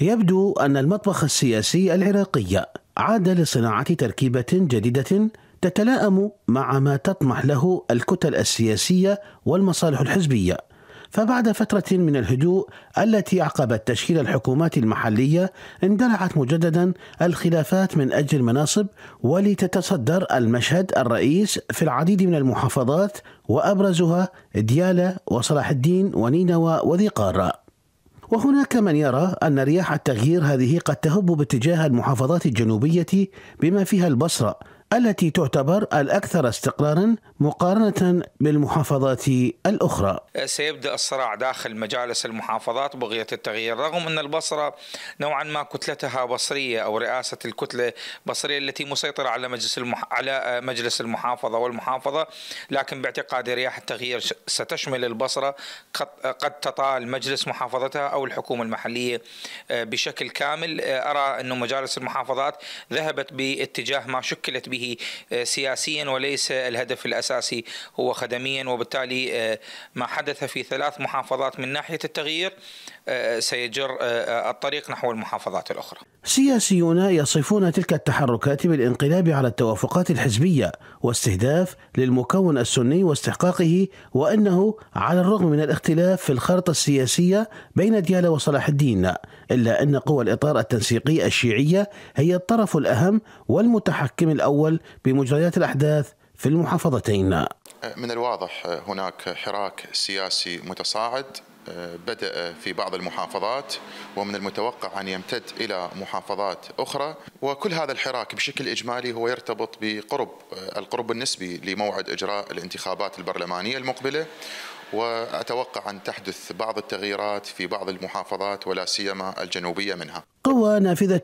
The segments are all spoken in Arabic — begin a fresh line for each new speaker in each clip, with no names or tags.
يبدو أن المطبخ السياسي العراقي عاد لصناعة تركيبة جديدة تتلائم مع ما تطمح له الكتل السياسية والمصالح الحزبية فبعد فترة من الهدوء التي عقبت تشكيل الحكومات المحلية اندلعت مجددا الخلافات من أجل المناصب ولتتصدر المشهد الرئيس في العديد من المحافظات وأبرزها ديالى وصلاح الدين ونينوى وذي قارة وهناك من يرى أن رياح التغيير هذه قد تهب باتجاه المحافظات الجنوبية بما فيها البصرة التي تعتبر الأكثر استقرارا مقارنة بالمحافظات الأخرى
سيبدأ الصراع داخل مجالس المحافظات بغية التغيير رغم أن البصرة نوعا ما كتلتها بصرية أو رئاسة الكتلة بصرية التي مسيطرة على مجلس المح... على مجلس المحافظة والمحافظة لكن باعتقادي رياح التغيير ستشمل البصرة قد تطال مجلس محافظتها أو الحكومة المحلية آه، بشكل كامل آه، أرى أن مجالس المحافظات ذهبت باتجاه ما شكلت به به آه، سياسيا وليس الهدف الأساسي هو خدميا وبالتالي آه، ما حدث في ثلاث محافظات من ناحية التغيير آه، سيجر الطريق نحو المحافظات الأخرى
سياسيون يصفون تلك التحركات بالانقلاب على التوافقات الحزبية واستهداف للمكون السني واستحقاقه وأنه على الرغم من الاختلاف في الخارطة السياسية بين ديالى وصلاح الدين إلا أن قوى الإطار التنسيقي الشيعية هي الطرف الأهم والمتحكم الأول الأول بمجريات الأحداث في المحافظتين
من الواضح هناك حراك سياسي متصاعد آه، بدأ في بعض المحافظات ومن المتوقع أن يمتد إلى محافظات أخرى وكل هذا الحراك بشكل إجمالي هو يرتبط بقرب آه، القرب النسبي لموعد إجراء الانتخابات البرلمانية المقبلة واتوقع ان تحدث بعض التغييرات في بعض المحافظات ولا سيما الجنوبيه منها.
قوى نافذة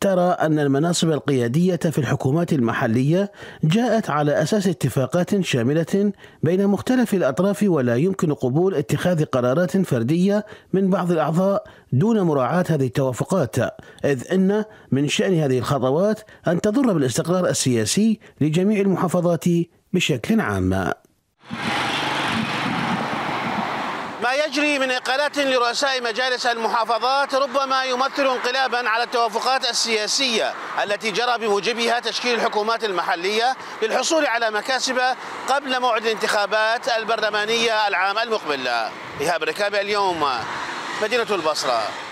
ترى أن المناصب القيادية في الحكومات المحلية جاءت على أساس اتفاقات شاملة بين مختلف الأطراف ولا يمكن قبول اتخاذ قرارات فردية من بعض الأعضاء دون مراعاة هذه التوافقات إذ أن من شأن هذه الخطوات أن تضر بالاستقرار السياسي لجميع المحافظات بشكل عام. ما يجري من إقالات لرؤساء مجالس المحافظات ربما يمثل انقلابا على التوافقات السياسية التي جرى بموجبها تشكيل الحكومات المحلية للحصول على مكاسب قبل موعد الانتخابات البرلمانية العام المقبل إيهاب ركابي اليوم مدينة البصرة